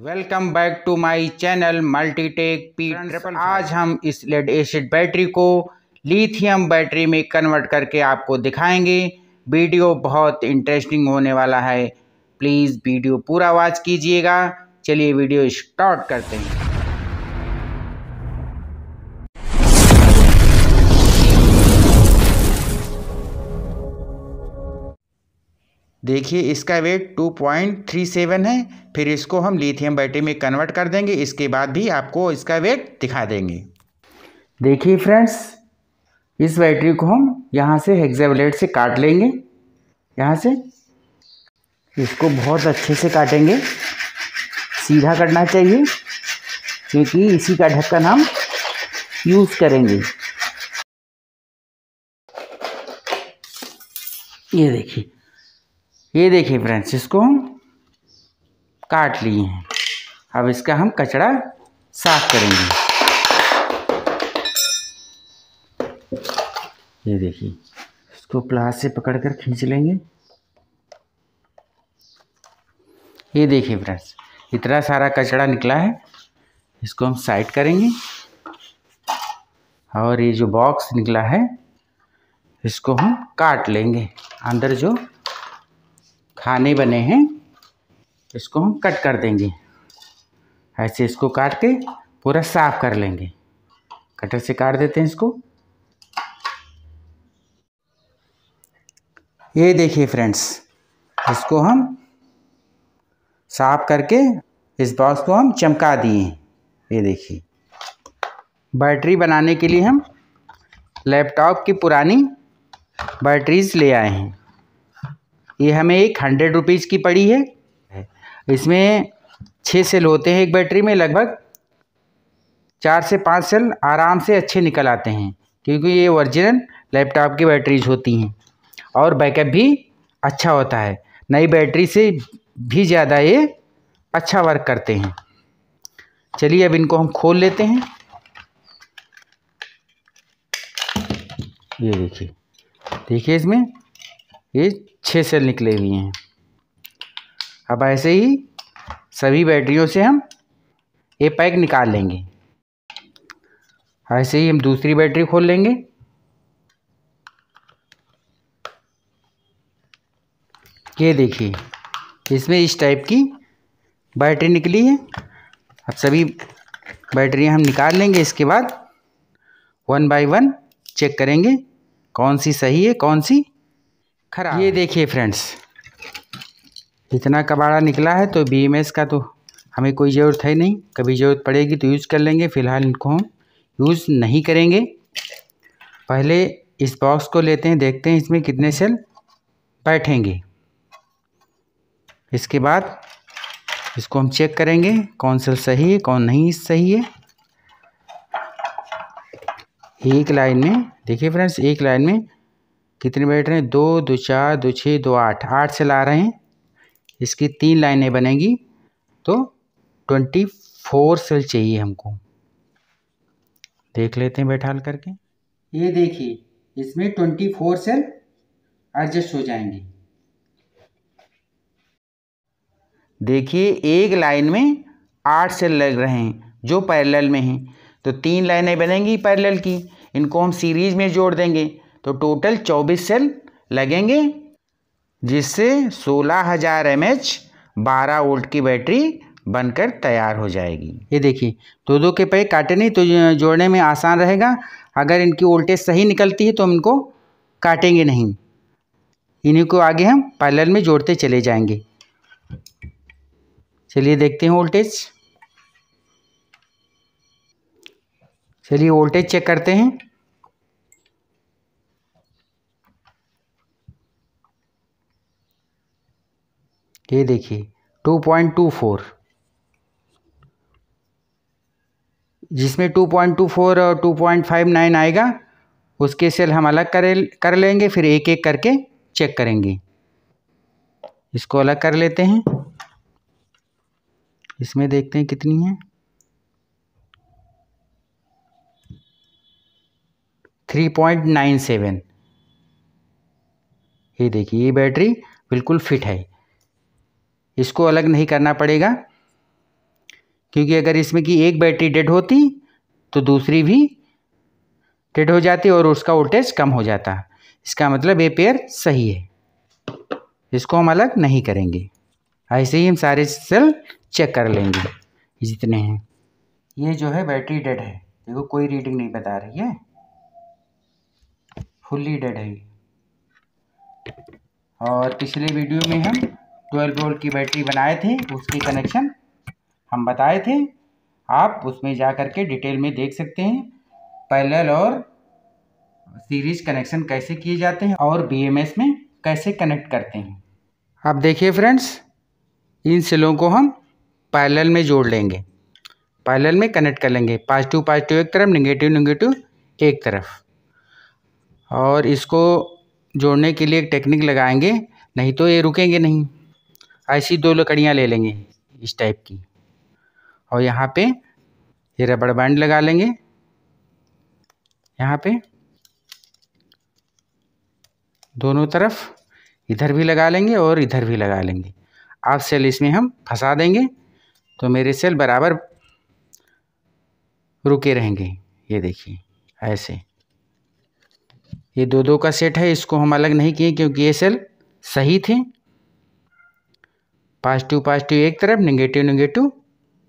welcome back to my channel Multitech P आज हम इस लेड एसिड बैटरी को लिथियम बैटरी में कन्वर्ट करके आपको दिखाएंगे वीडियो बहुत इंटरेस्टिंग होने वाला है प्लीज़ वीडियो पूरा वॉच कीजिएगा चलिए वीडियो स्टार्ट करते हैं देखिए इसका वेट 2.37 है फिर इसको हम लिथियम बैटरी में कन्वर्ट कर देंगे इसके बाद भी आपको इसका वेट दिखा देंगे देखिए फ्रेंड्स इस बैटरी को हम यहाँ से हेक्जावलेट से काट लेंगे यहाँ से इसको बहुत अच्छे से काटेंगे सीधा करना चाहिए क्योंकि इसी का ढक्कन हम यूज़ करेंगे ये देखिए ये देखिए फ्रेंड्स इसको हम काट लिए हैं अब इसका हम कचरा साफ करेंगे ये देखिए इसको प्लास से पकड़ कर खींच लेंगे ये देखिए फ्रेंड्स इतना सारा कचरा निकला है इसको हम साइड करेंगे और ये जो बॉक्स निकला है इसको हम काट लेंगे अंदर जो खाने बने हैं इसको हम कट कर देंगे ऐसे इसको काट के पूरा साफ कर लेंगे कटर से काट देते हैं इसको ये देखिए फ्रेंड्स इसको हम साफ करके इस बॉक्स को हम चमका दिए ये देखिए बैटरी बनाने के लिए हम लैपटॉप की पुरानी बैटरीज ले आए हैं ये हमें एक हंड्रेड रुपीज़ की पड़ी है इसमें छः सेल होते हैं एक बैटरी में लगभग चार से पाँच सेल आराम से अच्छे निकल आते हैं क्योंकि ये ओरिजिनल लैपटॉप की बैटरीज होती हैं और बैकअप भी अच्छा होता है नई बैटरी से भी ज़्यादा ये अच्छा वर्क करते हैं चलिए अब इनको हम खोल लेते हैं ये देखिए देखिए इसमें ये छः सेल निकले हुए हैं अब ऐसे ही सभी बैटरियों से हम ए पैक निकाल लेंगे ऐसे ही हम दूसरी बैटरी खोल लेंगे ये देखिए इसमें इस टाइप की बैटरी निकली है अब सभी बैटरियां हम निकाल लेंगे इसके बाद वन बाय वन चेक करेंगे कौन सी सही है कौन सी खराब ये देखिए फ्रेंड्स इतना कबाड़ा निकला है तो बी का तो हमें कोई ज़रूरत है नहीं कभी ज़रूरत पड़ेगी तो यूज़ कर लेंगे फ़िलहाल इनको हम यूज़ नहीं करेंगे पहले इस बॉक्स को लेते हैं देखते हैं इसमें कितने सेल बैठेंगे इसके बाद इसको हम चेक करेंगे कौन सेल सही है कौन नहीं सही है एक लाइन में देखिए फ्रेंड्स एक लाइन में कितने बैठ रहे हैं दो दो चार दो छः दो आठ आठ से ला रहे हैं इसकी तीन लाइनें बनेंगी तो ट्वेंटी फोर सेल चाहिए हमको देख लेते हैं बैठाल करके ये देखिए इसमें ट्वेंटी फोर सेल एडजस्ट हो जाएंगे देखिए एक लाइन में आठ सेल लग रहे हैं जो पैरेलल में हैं तो तीन लाइनें बनेंगी पैरेलल की इनको हम सीरीज में जोड़ देंगे तो टोटल चौबीस सेल लगेंगे जिससे सोलह हज़ार एम एच बारह वोल्ट की बैटरी बनकर तैयार हो जाएगी ये देखिए दो दो के पे काटे नहीं तो जोड़ने में आसान रहेगा अगर इनकी वोल्टेज सही निकलती है तो हम इनको काटेंगे नहीं इन्हीं को आगे हम पैलर में जोड़ते चले जाएंगे चलिए देखते हैं वोल्टेज चलिए वोल्टेज चेक करते हैं ये देखिए टू पॉइंट टू फोर जिसमें टू पॉइंट टू फोर और टू पॉइंट फाइव नाइन आएगा उसके सेल हम अलग करे कर लेंगे फिर एक एक करके चेक करेंगे इसको अलग कर लेते हैं इसमें देखते हैं कितनी है थ्री पॉइंट नाइन सेवन ये देखिए ये बैटरी बिल्कुल फिट है इसको अलग नहीं करना पड़ेगा क्योंकि अगर इसमें की एक बैटरी डेड होती तो दूसरी भी डेड हो जाती और उसका वोल्टेज कम हो जाता इसका मतलब ये पेयर सही है इसको हम अलग नहीं करेंगे ऐसे ही हम सारे सेल चेक कर लेंगे जितने हैं ये जो है बैटरी डेड है देखो कोई रीडिंग नहीं बता रही है फुल्ली डेड है और पिछले वीडियो में हम ट्वेल्व वोल्ट की बैटरी बनाए थे उसके कनेक्शन हम बताए थे आप उसमें जा कर के डिटेल में देख सकते हैं पैरेलल और सीरीज कनेक्शन कैसे किए जाते हैं और बीएमएस में कैसे कनेक्ट करते हैं आप देखिए फ्रेंड्स इन सेलों को हम पैरेलल में जोड़ लेंगे पैरेलल में कनेक्ट कर लेंगे पॉजिटिव पॉजिटिव एक तरफ निगेटिव निगेटिव एक तरफ और इसको जोड़ने के लिए एक टेक्निक लगाएंगे नहीं तो ये रुकेंगे नहीं ऐसी दो लकड़ियाँ ले लेंगे इस टाइप की और यहाँ पे ये रबड़ बैंड लगा लेंगे यहाँ पे दोनों तरफ इधर भी लगा लेंगे और इधर भी लगा लेंगे आप सेल इसमें हम फंसा देंगे तो मेरे सेल बराबर रुके रहेंगे ये देखिए ऐसे ये दो दो का सेट है इसको हम अलग नहीं किए क्योंकि ये सेल सही थे पॉजिटिव पॉजिटिव एक तरफ नेगेटिव नेगेटिव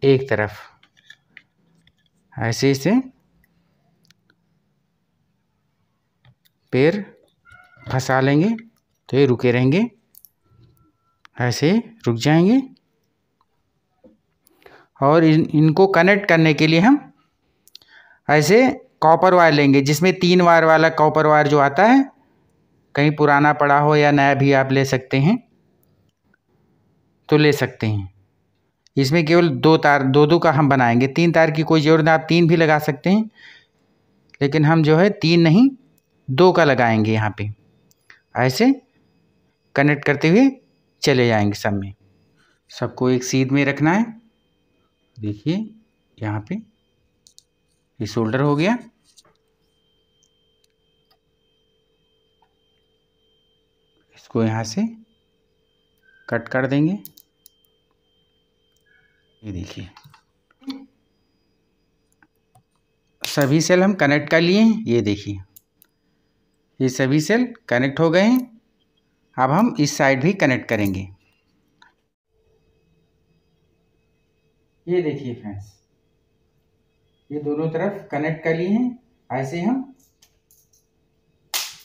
एक तरफ ऐसे इसे पैर फंसा लेंगे तो ये रुके रहेंगे ऐसे रुक जाएंगे और इन इनको कनेक्ट करने के लिए हम ऐसे कॉपर वायर लेंगे जिसमें तीन वायर वाला कॉपर वायर जो आता है कहीं पुराना पड़ा हो या नया भी आप ले सकते हैं तो ले सकते हैं इसमें केवल दो तार दो दो का हम बनाएंगे तीन तार की कोई ज़रूरत आप तीन भी लगा सकते हैं लेकिन हम जो है तीन नहीं दो का लगाएंगे यहाँ पे ऐसे कनेक्ट करते हुए चले जाएंगे सब में सबको एक सीध में रखना है देखिए यहाँ पे ये शोल्डर हो गया इसको यहाँ से कट कर देंगे ये देखिए सभी सेल हम कनेक्ट कर लिए ये देखिए ये सभी सेल कनेक्ट हो गए हैं अब हम इस साइड भी कनेक्ट करेंगे ये देखिए फ्रेंड्स ये दोनों तरफ कनेक्ट कर लिए हैं ऐसे हम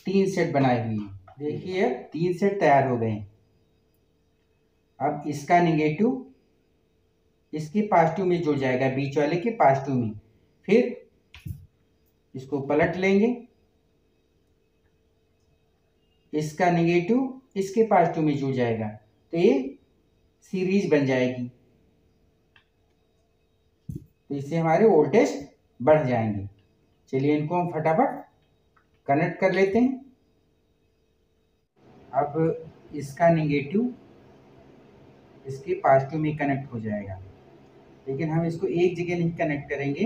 तीन सेट बनाए हुए हैं देखिए अब तीन सेट तैयार हो गए हैं अब इसका निगेटिव इसके पॉजिटिव में जुड़ जाएगा बीच वाले के पॉजिटिव में फिर इसको पलट लेंगे इसका नेगेटिव इसके पॉजिटिव में जुड़ जाएगा तो ये सीरीज बन जाएगी तो इससे हमारे वोल्टेज बढ़ जाएंगे चलिए इनको हम फटाफट कनेक्ट कर लेते हैं अब इसका नेगेटिव इसके पॉजिटिव में कनेक्ट हो जाएगा लेकिन हम इसको एक जगह नहीं कनेक्ट करेंगे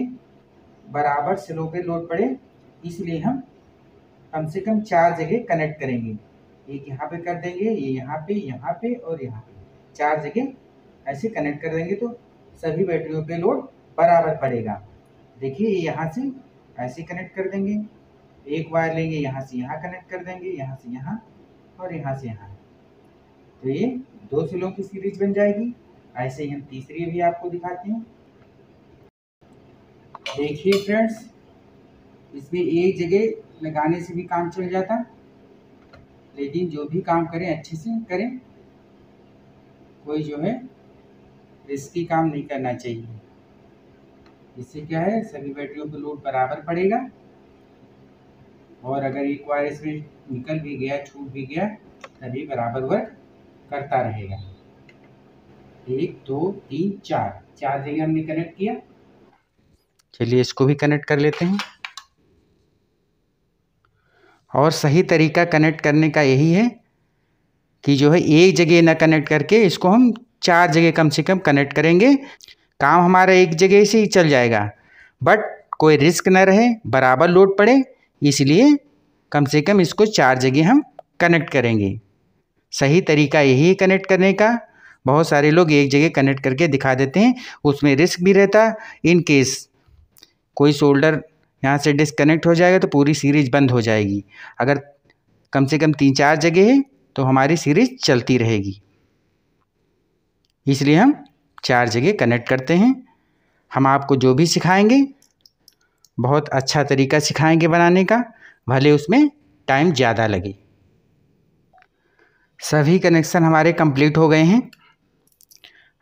बराबर स्लो पे लोड पड़े इसलिए हम कम से कम चार जगह कनेक्ट करेंगे एक यहाँ पे कर देंगे ये यहाँ पे यहाँ पे और यहाँ पे चार जगह ऐसे कनेक्ट कर देंगे तो सभी बैटरियों पे लोड बराबर पड़ेगा देखिए ये यहाँ से ऐसे कनेक्ट कर देंगे एक वायर लेंगे यहाँ से यहाँ कनेक्ट कर देंगे यहाँ से यहाँ और यहाँ से यहाँ तो ये दो सिलों की सीरीज बन जाएगी ऐसे ही हम तीसरी भी आपको दिखाते हैं देखिए फ्रेंड्स इसमें एक जगह लगाने से भी काम चल जाता लेकिन जो भी काम करें अच्छे से करें कोई जो है रिस्की काम नहीं करना चाहिए इससे क्या है सभी बैटरियों को लोड बराबर पड़ेगा और अगर एक बार इसमें निकल भी गया छूट भी गया तभी बराबर वर्क करता रहेगा एक दो तीन चार चार जगह हमने कनेक्ट किया चलिए इसको भी कनेक्ट कर लेते हैं और सही तरीका कनेक्ट करने का यही है कि जो है एक जगह ना कनेक्ट करके इसको हम चार जगह कम से कम कनेक्ट करेंगे काम हमारा एक जगह से ही चल जाएगा बट कोई रिस्क ना रहे बराबर लोड पड़े इसलिए कम से कम इसको चार जगह हम कनेक्ट करेंगे सही तरीका यही है कनेक्ट करने का बहुत सारे लोग एक जगह कनेक्ट करके दिखा देते हैं उसमें रिस्क भी रहता है इन केस कोई शोल्डर यहाँ से डिसकनेक्ट हो जाएगा तो पूरी सीरीज बंद हो जाएगी अगर कम से कम तीन चार जगह है तो हमारी सीरीज चलती रहेगी इसलिए हम चार जगह कनेक्ट करते हैं हम आपको जो भी सिखाएंगे बहुत अच्छा तरीका सिखाएंगे बनाने का भले उसमें टाइम ज़्यादा लगे सभी कनेक्शन हमारे कंप्लीट हो गए हैं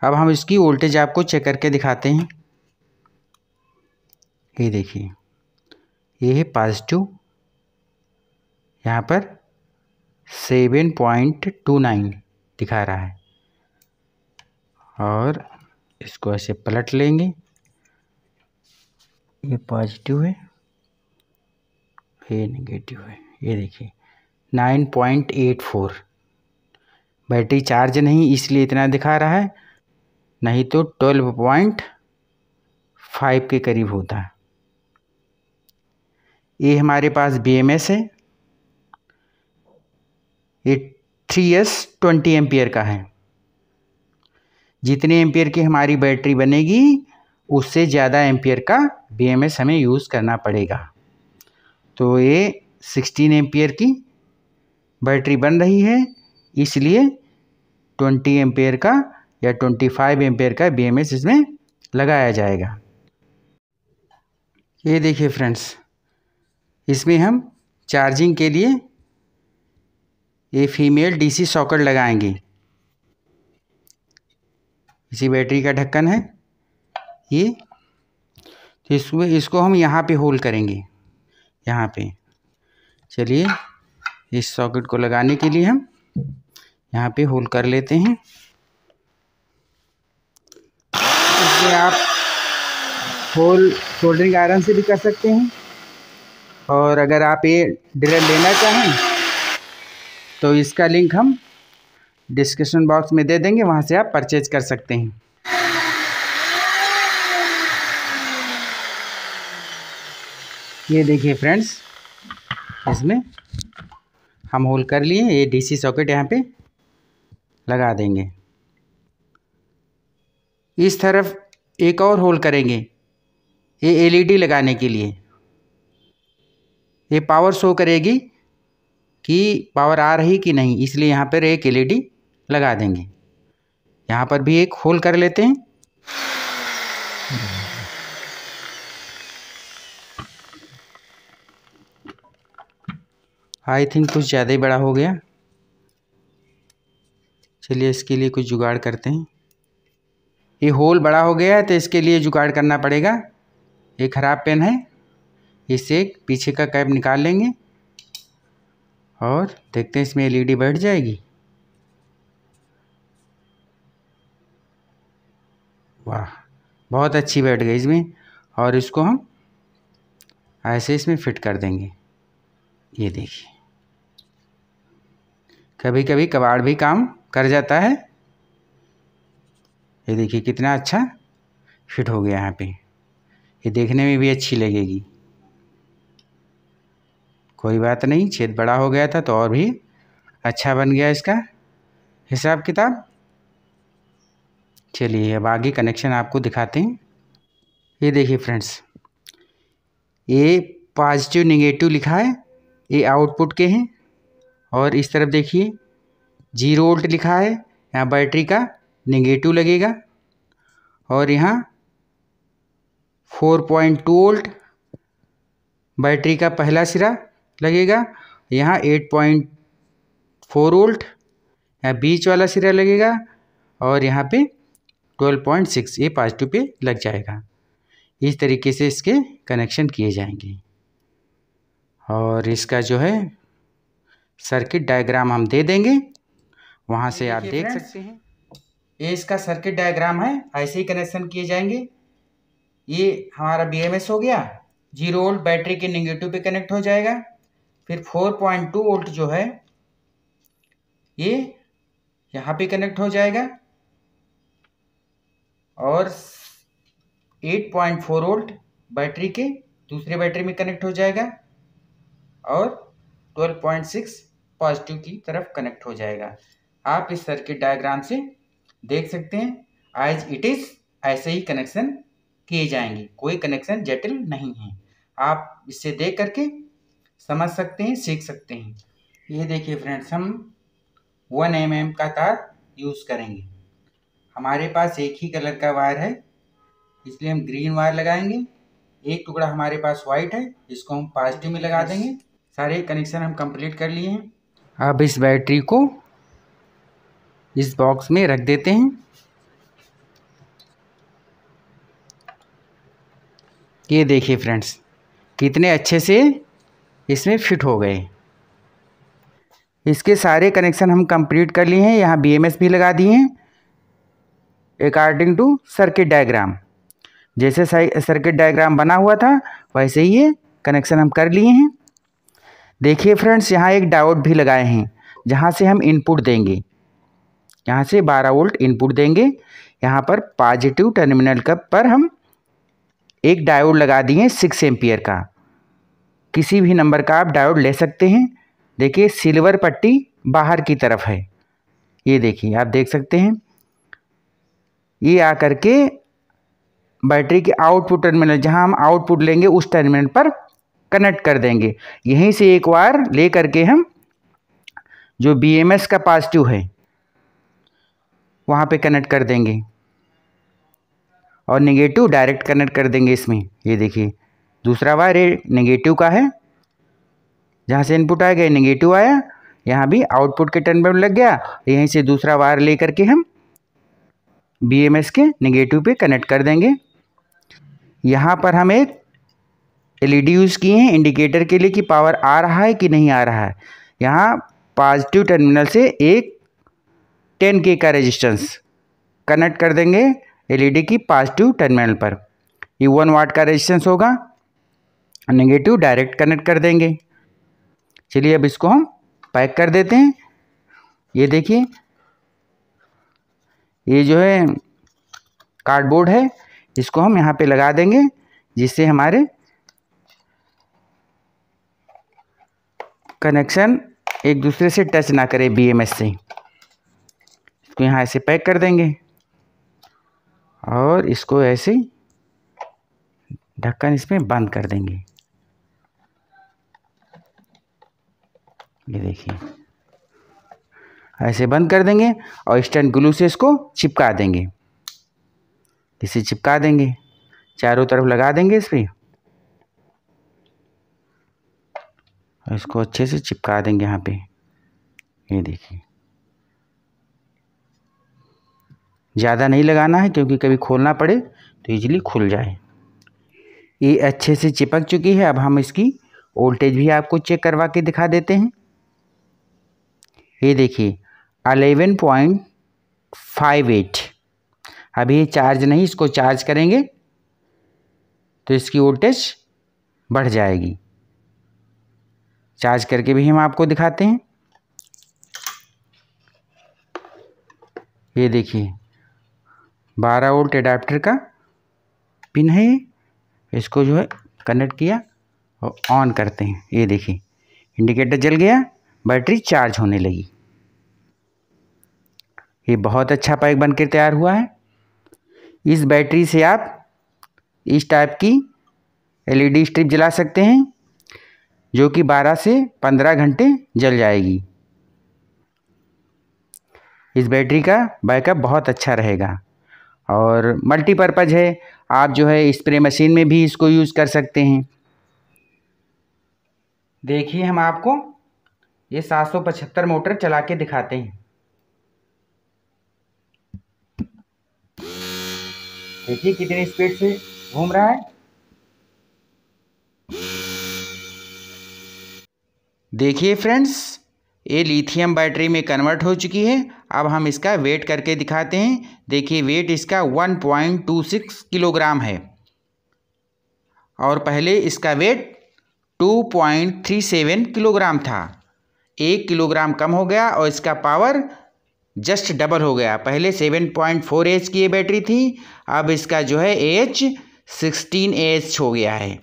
अब हम इसकी वोल्टेज आपको चेक करके दिखाते हैं ये देखिए ये है पॉजिटिव यहाँ पर सेवन पॉइंट टू नाइन दिखा रहा है और इसको ऐसे पलट लेंगे ये पॉजिटिव है ये नेगेटिव है ये देखिए nine point eight four battery charge नहीं इसलिए इतना दिखा रहा है नहीं तो ट्वेल्व पॉइंट फाइव के करीब होता ये हमारे पास बी एम एस है ये थ्री एस ट्वेंटी एम्पियर का है जितने एम्पियर की हमारी बैटरी बनेगी उससे ज़्यादा एम्पियर का बी एम एस हमें यूज़ करना पड़ेगा तो ये सिक्सटीन एम्पियर की बैटरी बन रही है इसलिए ट्वेंटी एम्पियर का या 25 फाइव एम्पेयर का बी इसमें लगाया जाएगा ये देखिए फ्रेंड्स इसमें हम चार्जिंग के लिए ये फीमेल डीसी सॉकेट लगाएंगे इसी बैटरी का ढक्कन है ये तो इसमें इसको हम यहाँ पे होल करेंगे यहाँ पे चलिए इस सॉकेट को लगाने के लिए हम यहाँ पे होल कर लेते हैं इसमें आप होल सोल्डरिंग आयरन से भी कर सकते हैं और अगर आप ये ड्रिल लेना चाहें तो इसका लिंक हम डिस्क्रिप्शन बॉक्स में दे देंगे वहाँ से आप परचेज कर सकते हैं ये देखिए फ्रेंड्स इसमें हम होल कर लिए ये डीसी सॉकेट यहाँ पे लगा देंगे इस तरफ एक और होल करेंगे ये एलईडी e लगाने के लिए ये पावर शो करेगी कि पावर आ रही कि नहीं इसलिए यहाँ पर एक एलईडी e लगा देंगे यहाँ पर भी एक होल कर लेते हैं आई थिंक कुछ ज़्यादा ही बड़ा हो गया चलिए इसके लिए कुछ जुगाड़ करते हैं ये होल बड़ा हो गया है तो इसके लिए जुगाड़ करना पड़ेगा ये ख़राब पेन है इससे पीछे का कैप निकाल लेंगे और देखते हैं इसमें एलईडी बैठ जाएगी वाह बहुत अच्छी बैठ गई इसमें और इसको हम ऐसे इसमें फिट कर देंगे ये देखिए कभी कभी कबाड़ भी काम कर जाता है ये देखिए कितना अच्छा फिट हो गया यहाँ पे ये देखने में भी अच्छी लगेगी कोई बात नहीं छेद बड़ा हो गया था तो और भी अच्छा बन गया इसका हिसाब किताब चलिए अब आगे कनेक्शन आपको दिखाते हैं ये देखिए फ्रेंड्स ये पॉजिटिव नेगेटिव लिखा है ये आउटपुट के हैं और इस तरफ देखिए जीरो वोल्ट लिखा है यहाँ बैटरी का नेगेटिव लगेगा और यहाँ 4.2 पॉइंट वोल्ट बैटरी का पहला सिरा लगेगा यहाँ 8.4 पॉइंट वोल्ट या बीच वाला सिरा लगेगा और यहाँ पे 12.6 ये पॉजिटिव पे लग जाएगा इस तरीके से इसके कनेक्शन किए जाएंगे और इसका जो है सर्किट डायग्राम हम दे देंगे वहाँ से आप देख सकते हैं ये इसका सर्किट डायग्राम है ऐसे ही कनेक्शन किए जाएंगे ये हमारा बी हो गया जीरो वोल्ट बैटरी के निगेटिव पे कनेक्ट हो जाएगा फिर फोर पॉइंट टू वोल्ट जो है ये यहाँ पे कनेक्ट हो जाएगा और eight point four volt battery के दूसरे बैटरी में कनेक्ट हो जाएगा और ट्वेल्व पॉइंट सिक्स पॉजिटिव की तरफ कनेक्ट हो जाएगा आप इस सर्किट डायग्राम से देख सकते हैं एज इट इज़ ऐसे ही कनेक्शन किए जाएंगे कोई कनेक्शन जटिल नहीं है आप इससे देख करके समझ सकते हैं सीख सकते हैं ये देखिए फ्रेंड्स हम वन एम एम का तार यूज़ करेंगे हमारे पास एक ही कलर का वायर है इसलिए हम ग्रीन वायर लगाएंगे एक टुकड़ा हमारे पास वाइट है इसको हम पॉजिटिव में लगा देंगे सारे कनेक्शन हम कंप्लीट कर लिए हैं अब इस बैटरी को इस बॉक्स में रख देते हैं ये देखिए फ्रेंड्स कितने अच्छे से इसमें फिट हो गए इसके सारे कनेक्शन हम कंप्लीट कर लिए हैं यहाँ बीएमएस भी लगा दिए हैं अकॉर्डिंग टू सर्किट डायग्राम जैसे सर्किट डायग्राम बना हुआ था वैसे ही ये कनेक्शन हम कर लिए हैं देखिए फ्रेंड्स यहाँ एक डायोड भी लगाए हैं जहाँ से हम इनपुट देंगे यहाँ से 12 वोल्ट इनपुट देंगे यहाँ पर पॉजिटिव टर्मिनल का पर हम एक डायोड लगा दिए सिक्स एम्पियर का किसी भी नंबर का आप डायोड ले सकते हैं देखिए सिल्वर पट्टी बाहर की तरफ है ये देखिए आप देख सकते हैं ये आकर के बैटरी के आउटपुट टर्मिनल जहाँ हम आउटपुट लेंगे उस टर्मिनल पर कनेक्ट कर देंगे यहीं से एक बार ले करके हम जो एस का पॉजिटिव है वहाँ पे कनेक्ट कर देंगे और नेगेटिव डायरेक्ट कनेक्ट कर देंगे इसमें ये देखिए दूसरा वायर ये नेगेटिव का है जहाँ से इनपुट आएगा नेगेटिव आया यहाँ भी आउटपुट के टर्न पर लग गया यहीं से दूसरा वायर ले करके हम बी के नेगेटिव पे कनेक्ट कर देंगे यहाँ पर हम एक एल यूज़ किए हैं इंडिकेटर के लिए कि पावर आ रहा है कि नहीं आ रहा है यहाँ पॉजिटिव टर्मिनल से एक टेन के का रेजिस्टेंस कनेक्ट कर देंगे एलईडी e की पॉजिटिव टर्मिनल पर ये वन वाट का रेजिस्टेंस होगा नेगेटिव डायरेक्ट कनेक्ट कर देंगे चलिए अब इसको हम पैक कर देते हैं ये देखिए ये जो है कार्डबोर्ड है इसको हम यहाँ पे लगा देंगे जिससे हमारे कनेक्शन एक दूसरे से टच ना करे बीएमएस से इसको यहाँ ऐसे पैक कर देंगे और इसको ऐसे ढक्कन इसमें बंद कर देंगे ये देखिए ऐसे बंद कर देंगे और स्टैंड ग्लू से इसको चिपका देंगे इसे चिपका देंगे चारों तरफ लगा देंगे इस पर इसको अच्छे से चिपका देंगे यहाँ पे ये देखिए ज़्यादा नहीं लगाना है क्योंकि कभी खोलना पड़े तो ईजिली खुल जाए ये अच्छे से चिपक चुकी है अब हम इसकी वोल्टेज भी आपको चेक करवा के दिखा देते हैं ये देखिए अलेवन पॉइंट फाइव एट अभी ये चार्ज नहीं इसको चार्ज करेंगे तो इसकी वोल्टेज बढ़ जाएगी चार्ज करके भी हम आपको दिखाते हैं ये देखिए बारह वोल्ट एडाप्टर का पिन है ये इसको जो है कनेक्ट किया और ऑन करते हैं ये देखिए इंडिकेटर जल गया बैटरी चार्ज होने लगी ये बहुत अच्छा पाइप बनकर तैयार हुआ है इस बैटरी से आप इस टाइप की एलईडी स्ट्रिप जला सकते हैं जो कि 12 से 15 घंटे जल जाएगी इस बैटरी का बैकअप बहुत अच्छा रहेगा और मल्टीपर्पज़ है आप जो है स्प्रे मशीन में भी इसको यूज़ कर सकते हैं देखिए हम आपको ये सात मोटर चला के दिखाते हैं देखिए कितनी स्पीड से घूम रहा है देखिए फ्रेंड्स ये लिथियम बैटरी में कन्वर्ट हो चुकी है अब हम इसका वेट करके दिखाते हैं देखिए वेट इसका 1.26 किलोग्राम है और पहले इसका वेट 2.37 किलोग्राम था एक किलोग्राम कम हो गया और इसका पावर जस्ट डबल हो गया पहले 7.4 एच की ये बैटरी थी अब इसका जो है एच सिक्सटीन एच हो गया है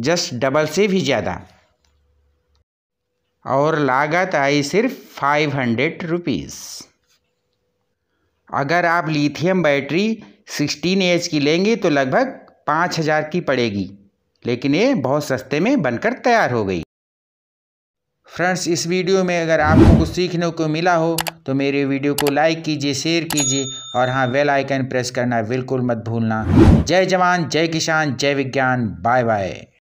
जस्ट डबल से भी ज़्यादा और लागत आई सिर्फ फाइव हंड्रेड रुपीज़ अगर आप लिथियम बैटरी सिक्सटीन एच की लेंगे तो लगभग पाँच हज़ार की पड़ेगी लेकिन ये बहुत सस्ते में बनकर तैयार हो गई फ्रेंड्स इस वीडियो में अगर आपको कुछ सीखने को मिला हो तो मेरे वीडियो को लाइक कीजिए शेयर कीजिए और हाँ वेल आइकन प्रेस करना बिल्कुल मत भूलना जय जवान जय किसान जय विज्ञान बाय बाय